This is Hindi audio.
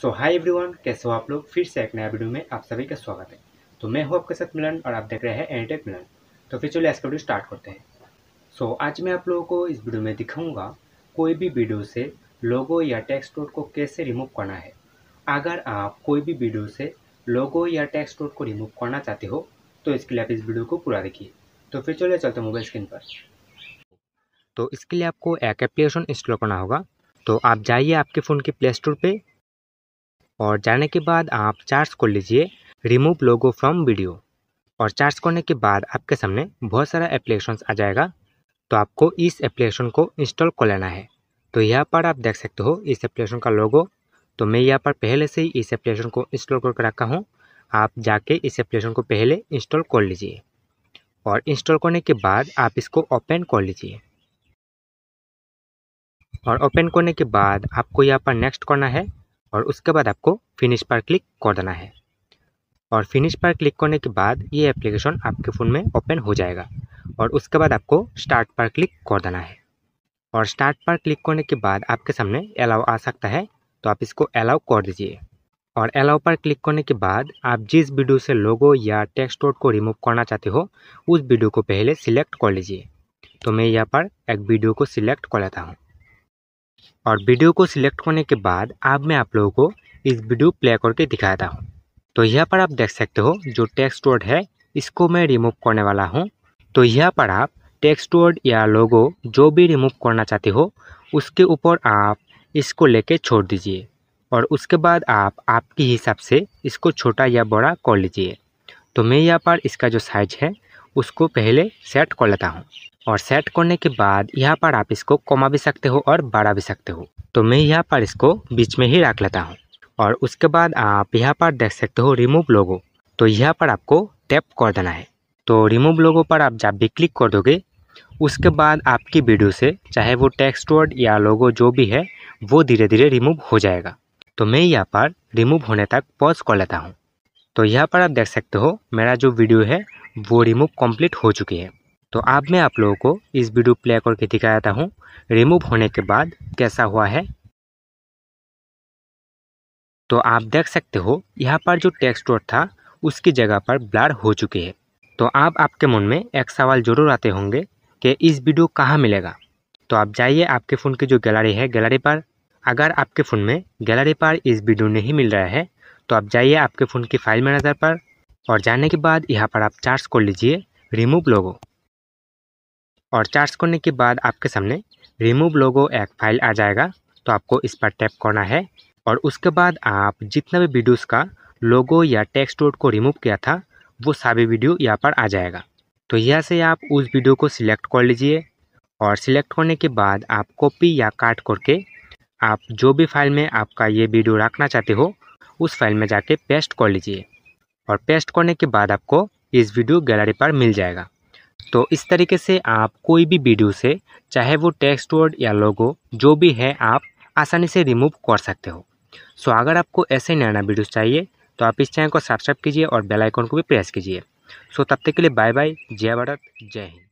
सो हाय एवरीवन कैसे हो आप लोग फिर से एक नया वीडियो में आप सभी का स्वागत है तो मैं हूँ आपके साथ मिलन और आप देख रहे हैं एनीटेक मिलन तो फिर चलिए इसका वीडियो स्टार्ट करते हैं सो so, आज मैं आप लोगों को इस वीडियो में दिखाऊंगा कोई भी वीडियो से लोगो या टेक्स्ट नोट को कैसे रिमूव करना है अगर आप कोई भी वीडियो से लोगो या टैक्स नोट को रिमूव करना चाहते हो तो इसके लिए आप इस वीडियो को पूरा देखिए तो फिर चलिए चलते मोबाइल स्क्रीन पर तो इसके लिए आपको एक एप्लीकेशन इंस्टॉल करना होगा तो आप जाइए आपके फ़ोन के प्ले स्टोर पर और जाने के बाद आप चार्ज कर लीजिए रिमूव लोगो फ्रॉम वीडियो और चार्ज करने के बाद आपके सामने बहुत सारा एप्लीकेशन आ जाएगा तो आपको इस एप्लीकेशन को इंस्टॉल कर लेना है तो यहाँ पर आप देख सकते हो इस एप्लीकेशन का लोगो तो मैं यहाँ पर पहले से ही इस एप्लीकेशन को इंस्टॉल करके रखा हूँ आप जाके इस एप्लीकेशन को पहले इंस्टॉल कर लीजिए और इंस्टॉल करने के बाद आप इसको ओपन कर लीजिए और ओपन करने के बाद आपको यहाँ पर नेक्स्ट करना है और उसके बाद आपको फिनिश पर क्लिक कर देना है और फिनिश पर क्लिक करने के बाद ये एप्लीकेशन आपके फ़ोन में ओपन हो जाएगा और उसके बाद आपको स्टार्ट पर क्लिक कर देना है और स्टार्ट पर क्लिक करने के बाद आपके सामने अलाउ आ सकता है तो आप इसको अलाउ कर दीजिए और अलाउ पर क्लिक करने के बाद आप जिस वीडियो से लोगो या टेक्स्ट वोट को रिमूव करना चाहते हो उस वीडियो को पहले सिलेक्ट कर लीजिए तो मैं यहाँ पर एक वीडियो को सिलेक्ट कर लेता हूँ और वीडियो को सिलेक्ट होने के बाद अब मैं आप लोगों को इस वीडियो प्ले करके दिखाता हूँ तो यहाँ पर आप देख सकते हो जो टेक्स्ट वर्ड है इसको मैं रिमूव करने वाला हूँ तो यहाँ पर आप टेक्स्ट वर्ड या लोगो जो भी रिमूव करना चाहते हो उसके ऊपर आप इसको लेके छोड़ दीजिए और उसके बाद आप आपके हिसाब से इसको छोटा या बड़ा कर लीजिए तो मैं यहाँ पर इसका जो साइज है उसको पहले सेट कर लेता हूँ और सेट करने के बाद यहाँ पर आप इसको कमा भी सकते हो और बढ़ा भी सकते हो तो मैं यहाँ पर इसको बीच में ही रख लेता हूँ और उसके बाद आप यहाँ पर देख सकते हो रिमूव लोगो तो यहाँ पर आपको टैप कर देना है तो रिमूव लोगो पर आप जब भी क्लिक कर दोगे उसके बाद आपकी वीडियो से चाहे वो टेक्स्ट वर्ड या लोगो जो भी है वो धीरे धीरे रिमूव हो जाएगा तो मैं यहाँ पर रिमूव होने तक पॉज कर लेता हूँ तो यहाँ पर आप देख सकते हो मेरा जो वीडियो है वो रिमूव कंप्लीट हो चुकी है तो अब मैं आप लोगों को इस वीडियो प्ले करके दिखाता हूँ रिमूव होने के बाद कैसा हुआ है तो आप देख सकते हो यहाँ पर जो टेक्स्ट वर्ड था उसकी जगह पर ब्लर हो चुकी है तो आप आपके मन में एक सवाल जरूर आते होंगे कि इस वीडियो कहाँ मिलेगा तो आप जाइए आपके फ़ोन की जो गैलरी है गैलरी पर अगर आपके फ़ोन में गैलरी पर इस वीडियो नहीं मिल रहा है तो आप जाइए आपके फ़ोन की फाइल मैनेजर पर और जाने के बाद यहाँ पर आप चार्ज कर लीजिए रिमूव लोगो और चार्ज करने के बाद आपके सामने रिमूव लोगो एक फाइल आ जाएगा तो आपको इस पर टैप करना है और उसके बाद आप जितना भी वीडियोस का लोगो या टेक्स्ट वर्ड को रिमूव किया था वो सभी वीडियो यहाँ पर आ जाएगा तो यहाँ से आप उस वीडियो को सिलेक्ट कर लीजिए और सिलेक्ट करने के बाद आप कॉपी या काट करके आप जो भी फाइल में आपका ये वीडियो रखना चाहते हो उस फाइल में जाके पेस्ट कर लीजिए और पेस्ट करने के बाद आपको इस वीडियो गैलरी पर मिल जाएगा तो इस तरीके से आप कोई भी वीडियो से चाहे वो टेक्स्ट वर्ड या लोगो जो भी है आप आसानी से रिमूव कर सकते हो सो अगर आपको ऐसे नया नया वीडियो चाहिए तो आप इस चैनल को सब्सक्राइब कीजिए और बेल आइकन को भी प्रेस कीजिए सो तब तक के लिए बाय बाय जय भारत जय हिंद